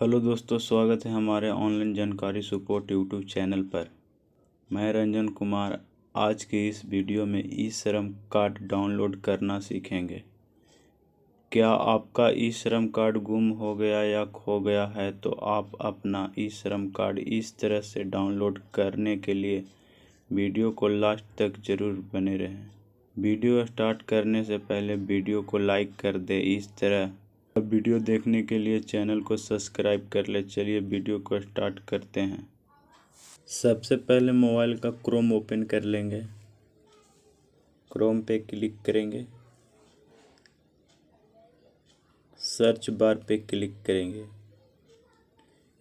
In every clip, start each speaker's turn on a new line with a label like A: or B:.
A: hello दोस्तों स्वागत है हमारे ऑनलाइन जानकारी सपोर्ट यूट्यूब चैनल पर मैं रंजन कुमार आज के इस वीडियो में ई श्रम कार्ड डाउनलोड करना सीखेंगे क्या आपका ई श्रम कार्ड गुम हो गया या खो गया है तो आप अपना ई श्रम कार्ड इस तरह से डाउनलोड करने के लिए वीडियो को लास्ट तक ज़रूर बने रहें वीडियो स्टार्ट करने से पहले वीडियो को लाइक कर दें इस तरह अब वीडियो देखने के लिए चैनल को सब्सक्राइब कर ले चलिए वीडियो को स्टार्ट करते हैं सबसे पहले मोबाइल का क्रोम ओपन कर लेंगे क्रोम पे क्लिक करेंगे सर्च बार पे क्लिक करेंगे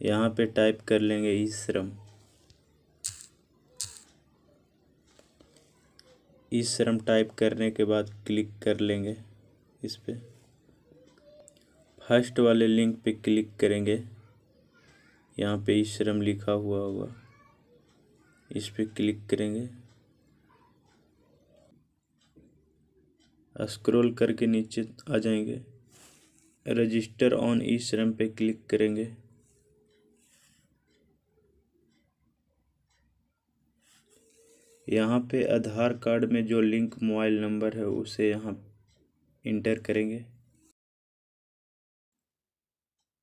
A: यहाँ पे टाइप कर लेंगे ई श्रम ई श्रम टाइप करने के बाद क्लिक कर लेंगे इस पर फर्स्ट वाले लिंक पे क्लिक करेंगे यहाँ पे ई श्रम लिखा हुआ होगा इस पर क्लिक करेंगे स्क्रॉल करके नीचे आ जाएंगे रजिस्टर ऑन ई श्रम पे क्लिक करेंगे यहाँ पे आधार कार्ड में जो लिंक मोबाइल नंबर है उसे यहाँ इंटर करेंगे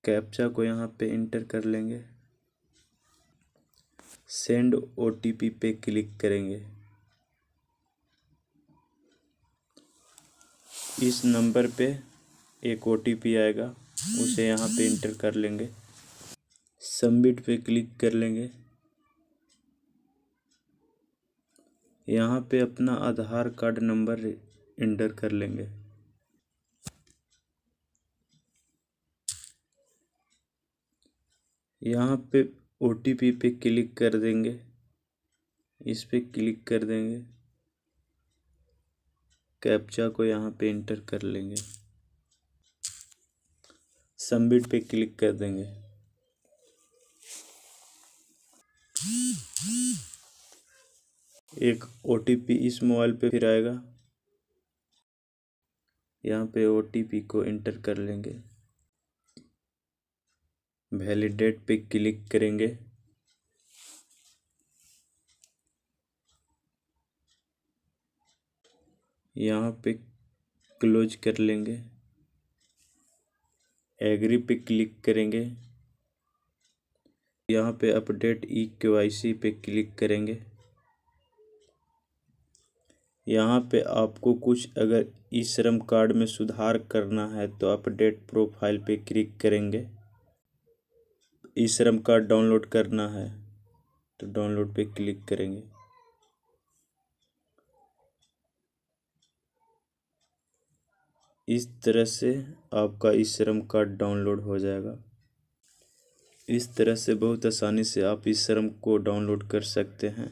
A: कैप्चा को यहाँ पे इंटर कर लेंगे सेंड ओ टी पी पे क्लिक करेंगे इस नंबर पे एक ओ टी पी आएगा उसे यहाँ पे इंटर कर लेंगे सबमिट पे क्लिक कर लेंगे यहाँ पे अपना आधार कार्ड नंबर इंटर कर लेंगे यहाँ पे ओ टी पी पे क्लिक कर देंगे इस पर क्लिक कर देंगे कैप्चा को यहाँ पे इंटर कर लेंगे सबमिट पे क्लिक कर देंगे एक ओ इस मोबाइल पे फिर आएगा यहाँ पे ओ को इंटर कर लेंगे वैलिडेट पे क्लिक करेंगे यहाँ पे क्लोज कर लेंगे एग्री पे क्लिक करेंगे यहाँ पे अपडेट ई के सी पे क्लिक करेंगे यहाँ पे आपको कुछ अगर ई श्रम कार्ड में सुधार करना है तो अपडेट प्रोफाइल पे क्लिक करेंगे ई श्रम कार्ड डाउनलोड करना है तो डाउनलोड पे क्लिक करेंगे इस तरह से आपका ई श्रम कार्ड डाउनलोड हो जाएगा इस तरह से बहुत आसानी से आप इस श्रम को डाउनलोड कर सकते हैं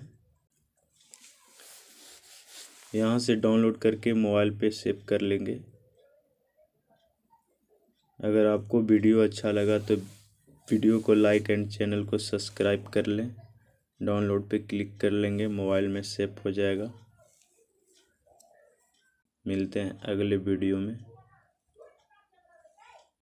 A: यहाँ से डाउनलोड करके मोबाइल पे सेव कर लेंगे अगर आपको वीडियो अच्छा लगा तो वीडियो को लाइक एंड चैनल को सब्सक्राइब कर लें डाउनलोड पे क्लिक कर लेंगे मोबाइल में सेव हो जाएगा मिलते हैं अगले वीडियो में